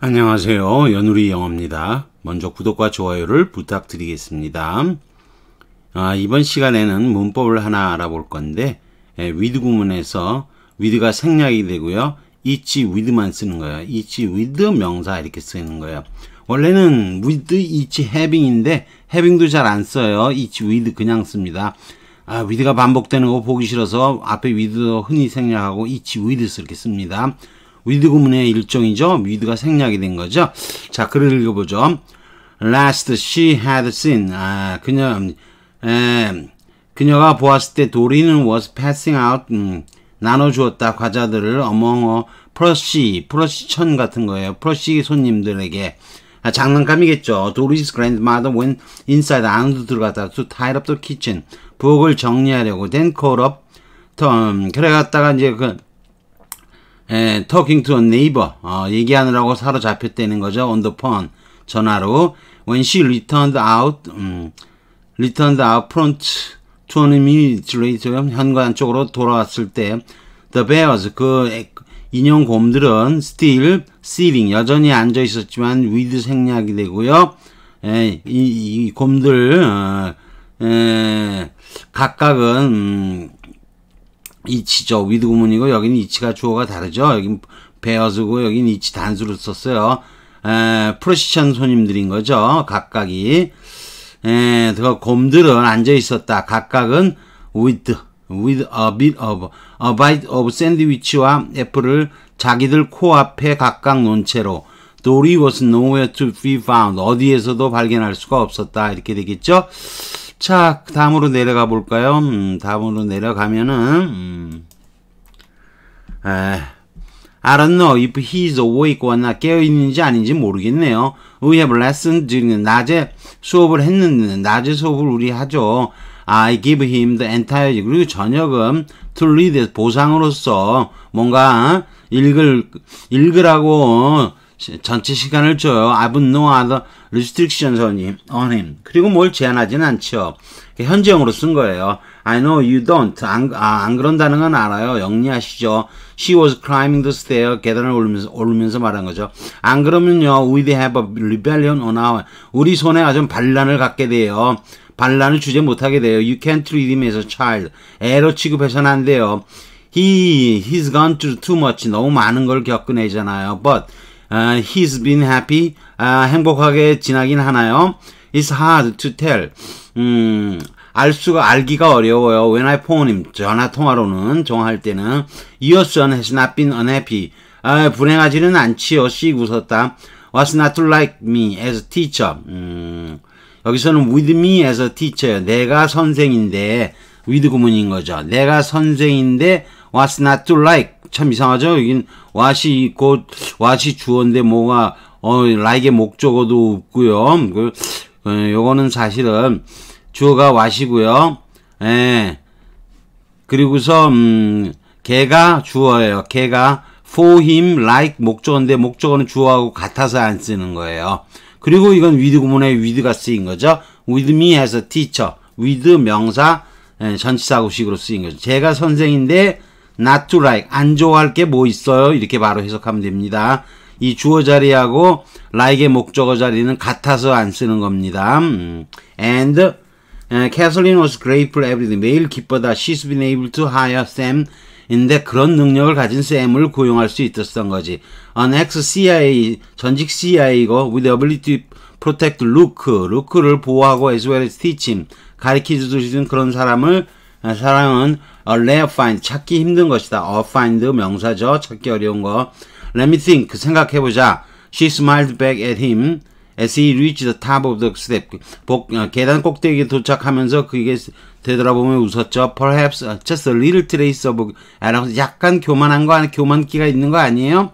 안녕하세요. 연우리 영어입니다. 먼저 구독과 좋아요를 부탁드리겠습니다. 아, 이번 시간에는 문법을 하나 알아볼 건데 예, w i 구문에서 위드가 생략이 되고요. 있지 위드만 쓰는 거예요. 있지 위드 명사 이렇게 쓰는 거예요. 원래는 위드 t h 있지 h a 인데 h 빙도잘 안 써요. 있지 위드 그냥 씁니다. 아, w i 가 반복되는 거 보기 싫어서 앞에 위드도 흔히 생략하고 있지 위드 t h 이렇게 씁니다. 위드 구문의 일종이죠. 위드가 생략이 된 거죠. 자, 글을 읽어보죠. Last she had seen. 아, 그녀, 에, 그녀가 보았을 때 도리는 was passing out, 음, 나눠주었다. 과자들을 어멍어 프러시, 프러시천 같은 거예요. 프러시 손님들에게. 아, 장난감이겠죠. 도리스 그랜드마더 웬 인사이드 안으로 들어갔다. to tie up the kitchen. 부엌을 정리하려고 then c a l l up. 음, 그래 갔다가 이제 그 에, talking 네이버 어, 얘기하느라고 사로잡혔다는 거죠. on the phone 전화로 when she returned out 음, returned out front 20 minutes later 현관 쪽으로 돌아왔을 때 the bears 그 인형 곰들은 still sitting 여전히 앉아 있었지만 with 생략이 되고요. 에, 이, 이 곰들 어, 에, 각각은 음, 이치죠. 위드 구문이고 여기는 이치가 주어가 다르죠. 여긴 베어스고 여긴 이치 단수를 썼어요. 에, 프로시션 손님들인 거죠. 각각이. 에, 그 곰들은 앉아 있었다. 각각은 with, with a bit of, a bite of 샌드위치와 애플을 자기들 코앞에 각각 놓은 채로 돌이 was nowhere to be found. 어디에서도 발견할 수가 없었다. 이렇게 되겠죠. 자, 다음으로 내려가 볼까요? 음, 다음으로 내려가면은, 음, 에, I don't know if he's awake or not. 깨어있는지 아닌지 모르겠네요. We have lesson during, 낮에 수업을 했는데, 낮에 수업을 우리 하죠. I give him the entire, 그리고 저녁은 to read, 보상으로서 뭔가 어, 읽을, 읽으라고, 어, 전체 시간을 줘요. I've no other restrictions on him. On him. 그리고 뭘 제한하진 않죠. 현재형으로 쓴 거예요. I know you don't. 안, 아, 안 그런다는 건 알아요. 영리하시죠. She was climbing the stair. 계단을 오르면서, 오르면서 말한 거죠. 안 그러면요. We'd have a rebellion on our. 우리 손에 아주 반란을 갖게 돼요. 반란을 주제 못하게 돼요. You can't treat him as a child. 애로 취급해서는 안 돼요. He, he's gone through too much. 너무 많은 걸 겪어내잖아요. But Uh, he's been happy. Uh, 행복하게 지나긴 하나요? It's hard to tell. 음, 알 수가 알기가 어려워요. When I phone him 전화 통화로는 전화할 때는 Your son has not been unhappy. 아, 불행하지는 않지요. 씨 웃었다. Was not like me as a teacher. 음, 여기서는 with me as a teacher. 내가 선생인데 위드 구문인 거죠. 내가 선생인데 what's not to like 참 이상하죠. 여긴 what이 있고 what이 주어인데 뭐가 어 like의 목적어도 없고요. 그 어, 요거는 사실은 주어가 what이고요. 예. 그리고서 음 걔가 주어예요. 걔가 for him like 목적어인데 목적어는 주어하고 같아서 안 쓰는 거예요. 그리고 이건 with 구문에 with가 쓰인 거죠. with me as a teacher. with 명사 예, 전치사고식으로 쓰인 거죠. 제가 선생인데 not to like 안 좋아할 게 뭐 있어요? 이렇게 바로 해석하면 됩니다. 이 주어 자리하고 like의 목적어 자리는 같아서 안 쓰는 겁니다. 음. And Kathleen was grateful every day. 매일 기뻐다. She's been able to hire Sam. 인데 그런 능력을 가진 쌤을 고용할 수 있었던 거지. An ex-CIA, 전직 CIA이고 with ability to protect Luke, Luke를 보호하고 as well as teach him. 가리키주 주시는 그런 사람을 사랑은 a rare find 찾기 힘든 것이다. a find 명사죠. 찾기 어려운 거. Let me think 생각해 보자. She smiled back at him as he reached the top of the step. 복, 계단 꼭대기에 도착하면서 그게 되돌아보면 웃었죠. Perhaps just a little trace of 약간 교만한 거 아니 교만기가 있는 거 아니에요?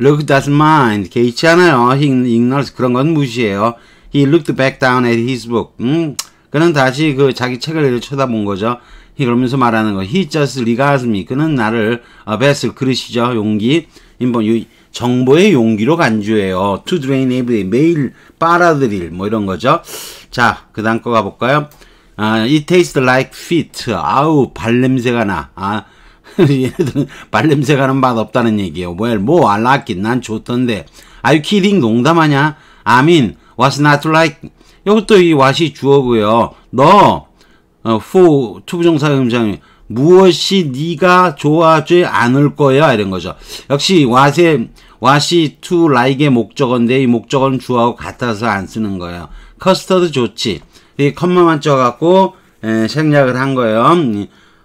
Look doesn't mind. 개의치 않아요. He ignores 그런 건 무시해요. He looked back down at his book. 음. 그는 다시 그 자기 책을 쳐다본 거죠. 그러면서 말하는 거. He just regards me. 그는 나를 어, vessel 그릇이죠. 용기. 인 정보의 용기로 간주해요. To drain every 매일 빨아들일 뭐 이런 거죠. 자, 그다음 거 가볼까요? 아, it tastes like feet. 아우 발냄새가 나. 아, 얘네들은 발냄새가 나는 맛 없다는 얘기예요. Well, 뭐 I like it. 난 좋던데. Are you kidding? 농담하냐? I mean, w h a s not like? 이것도 이 what이 주어고요. 너 어, for 투부정사 음장이 무엇이 네가 좋아하지 않을 거야 이런 거죠. 역시 what의 what이 to like의 목적어인데 이 목적어는 주어하고 같아서 안 쓰는 거예요. 커스터드 좋지. 이 컴마만 쪄갖고 에, 생략을 한 거예요.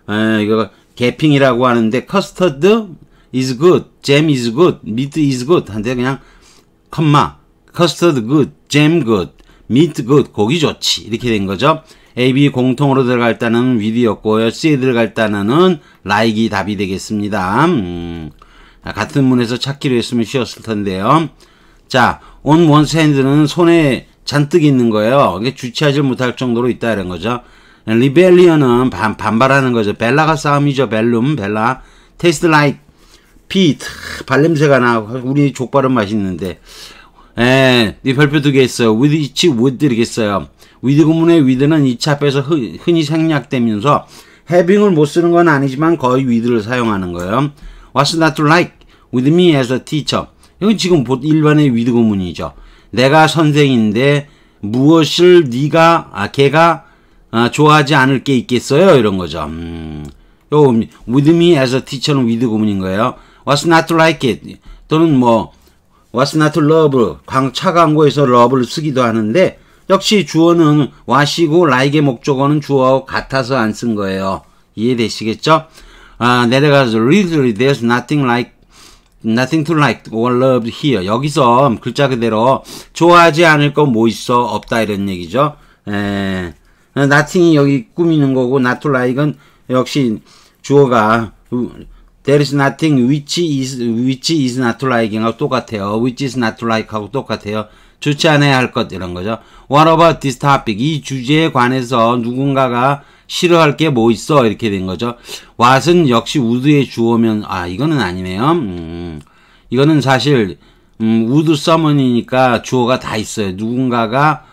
에, 이거 개핑이라고 하는데 커스터드 is good, jam is good, m e is good 한데 그냥 컴마 커스터드 good, j good meat good 고기 좋지 이렇게 된 거죠. A, B 공통으로 들어갈 단어는 with였고요. C에 들어갈 단어는 like이 답이 되겠습니다. 음, 같은 문에서 찾기로 했으면 쉬웠을 텐데요. 자, on one hand는 손에 잔뜩 있는 거예요. 이게 주체하지 못할 정도로 있다 이런 거죠. 리벨리언은 반, 반발하는 거죠. 벨라가 싸움이죠. 벨룸, 벨라. 테스트 라이트, 피트, 발냄새가 나. 우리 족발은 맛있는데. 예, 네 별표 두 개 있어요. with each would 이렇게 있어요. with 구문의 with는 이치 앞에서 흔히 생략되면서 having을 못 쓰는 건 아니지만 거의 with를 사용하는 거예요. What's not to like with me as a teacher? 이건 지금 일반의 with 구문이죠. 내가 선생인데 무엇을 네가 아 걔가 아, 좋아하지 않을 게 있겠어요 이런 거죠. 음, 요 with me as a teacher는 with 구문인 거예요. What's not like it 또는 뭐 What's not love? 광, 차 광고에서 love를 쓰기도 하는데 역시 주어는 what이고 like의 목적어는 주어하고 같아서 안 쓴 거예요. 이해되시겠죠? 아, 내려가서 literally there's nothing like nothing to like or love here. 여기서 글자 그대로 좋아하지 않을 건 뭐 있어? 없다 이런 얘기죠. 에, nothing이 여기 꾸미는 거고 not to like은 역시 주어가 There is nothing which is, which is not liking하고 똑같아요. which is not like하고 똑같아요. 좋지 않아야 할 것 이런 거죠. What about this topic? 이 주제에 관해서 누군가가 싫어할 게 뭐 있어? 이렇게 된 거죠. what은 역시 would의 주어면 아 이거는 아니네요. 음, 이거는 사실 음, would someone이니까 주어가 다 있어요. 누군가가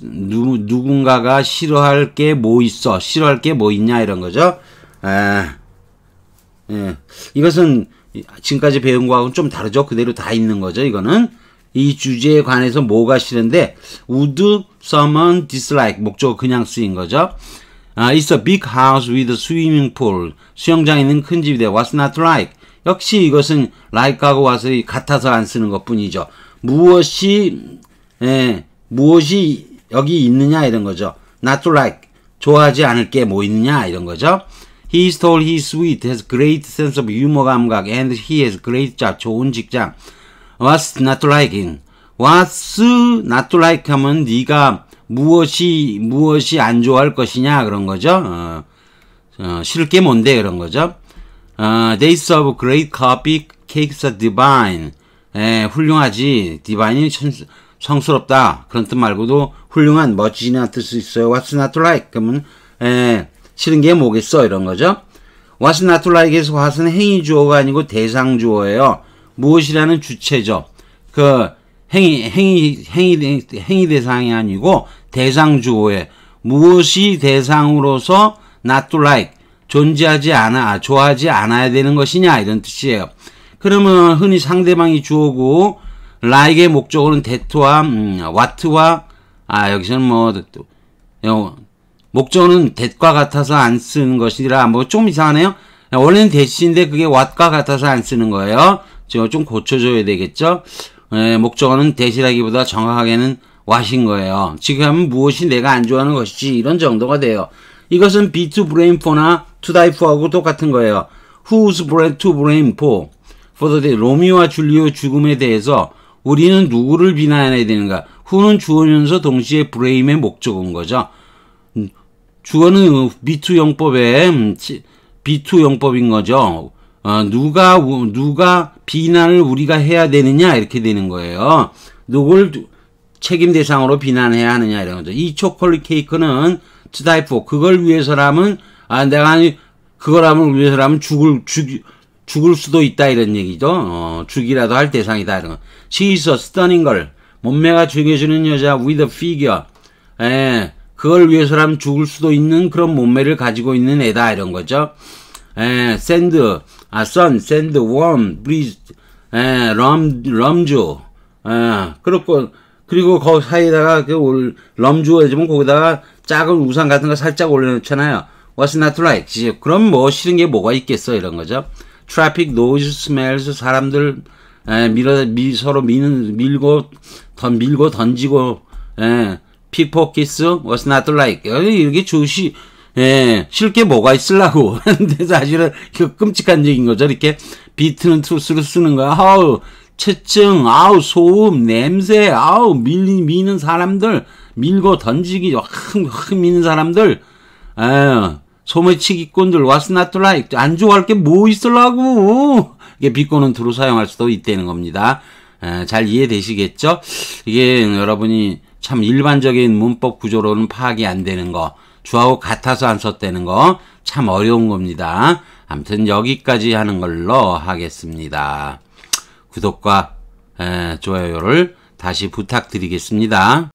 누, 누군가가 싫어할 게 뭐 있어? 싫어할 게 뭐 있냐 이런 거죠. 에. 예. 이것은 지금까지 배운 거하고는 좀 다르죠. 그대로 다 있는 거죠. 이거는 이 주제에 관해서 뭐가 싫은데 would someone dislike 목적 그냥 쓰인 거죠. 아, it's a big house with a swimming pool. 수영장 있는 큰집이데 what's not like? 역시 이것은 like하고 와서 같아서 안 쓰는 것뿐이죠. 무엇이 예, 무엇이 여기 있느냐 이런 거죠. not like 좋아하지 않을 게 뭐 있느냐 이런 거죠. He is tall, he is sweet, has great sense of humor 감각, and he has great job, 좋은 직장. What's not like him? What's not like 하면 네가 무엇이 무엇이 안 좋아할 것이냐 그런 거죠. 어, 어, 싫게 뭔데 그런 거죠. 어, they serve great coffee, cakes are divine. 에, 훌륭하지. 디바인이 천, 성스럽다. 그런 뜻 말고도 훌륭한, 멋지나 뜻이 있어요. What's not like? 그러면 에, 싫은 게 뭐겠어 이런 거죠. was not like에서 w a t 은 행위 주어가 아니고 대상 주어예요. 무엇이라는 주체죠. 그 행위 행위 행위 행위 대상이 아니고 대상 주어에 무엇이 대상으로서 not like 존재하지 않아 아, 좋아하지 않아야 되는 것이냐 이런 뜻이에요. 그러면 흔히 상대방이 주어고 like의 목적어는 that와 음, what와 아 여기서는 뭐 목적은 대과 같아서 안 쓰는 것이라 뭐 좀 이상하네요. 원래는 대시인데 그게 왓과 같아서 안 쓰는 거예요. 제가 좀 고쳐줘야 되겠죠. 에, 예, 목적어는 대시라기보다 정확하게는 왓인 거예요. 지금 하 무엇이 내가 안 좋아하는 것이지 이런 정도가 돼요. 이것은 B2 브레인 4나 투다이 4하고 똑같은 거예요. Who's bread to blame for? For the day. 로미오와 줄리오 죽음에 대해서 우리는 누구를 비난해야 되는가? Who는 주어면서 동시에 blame의 목적인 거죠. 음. 주어는 B2 용법의 B2 용법인 거죠. 어, 누가 누가 비난을 우리가 해야 되느냐 이렇게 되는 거예요. 누굴 책임 대상으로 비난해야 하느냐 이런 거죠. 이 초콜릿 케이크는 스다이프 그걸 위해서라면 아 내가 그거라면 위해서라면 죽을 죽 죽을 수도 있다 이런 얘기죠. 어, 죽이라도 할 대상이다 이런 거. She is a stunning girl. 몸매가 죽여주는 여자 with a figure. 에, 예. 그걸 위해서라면 죽을 수도 있는 그런 몸매를 가지고 있는 애다 이런 거죠. 에, 샌드, 아, 선, 샌드, 웜, 브리즈, 에, 럼, 럼주, 에, 그렇고, 그리고 거그 사이에다가 그 올, 럼주 해주면 거기다가 작은 우산 같은 거 살짝 올려놓잖아요. What's not right? 그럼 뭐 싫은 게 뭐가 있겠어 이런 거죠. Traffic, noise, smells, 사람들 에, 밀어, 미, 서로 미는, 밀고, 던, 밀고 던지고, 에, people kiss was not like. 어, 이게 주시, 예, 실게 뭐가 있을라고 근데 사실은 이 끔찍한 얘기인 거죠. 이렇게 비트는 투스를 쓰는 거야. 아우, 채증, 아우, 소음, 냄새, 아우, 밀리, 미는 사람들, 밀고 던지기, 확, 확 미는 사람들, 에, 아, 소매치기꾼들, what's not like. 안 좋아할 게 뭐 있을라고 이게 비꼬는 두로 사용할 수도 있다는 겁니다. 에, 아, 잘 이해되시겠죠? 이게 여러분이 참 일반적인 문법 구조로는 파악이 안 되는 거, 주하고 같아서 안 썼다는 거, 참 어려운 겁니다. 아무튼 여기까지 하는 걸로 하겠습니다. 구독과 좋아요를 다시 부탁드리겠습니다.